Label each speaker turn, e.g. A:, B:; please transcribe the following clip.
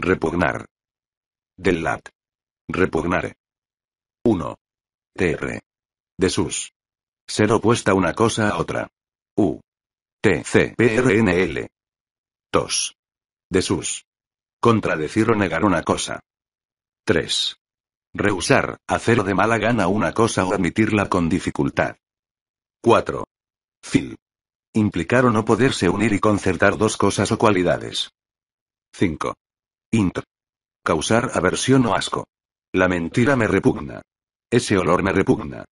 A: Repugnar. Del lat. Repugnare. 1. TR. De sus. Ser opuesta una cosa a otra. U. T. C. P. R. N. L. 2. De sus. Contradecir o negar una cosa. 3. Rehusar, hacer de mala gana una cosa o admitirla con dificultad. 4. Fil. Implicar o no poderse unir y concertar dos cosas o cualidades. 5. Int. Causar aversión o asco. La mentira me repugna. Ese
B: olor me repugna.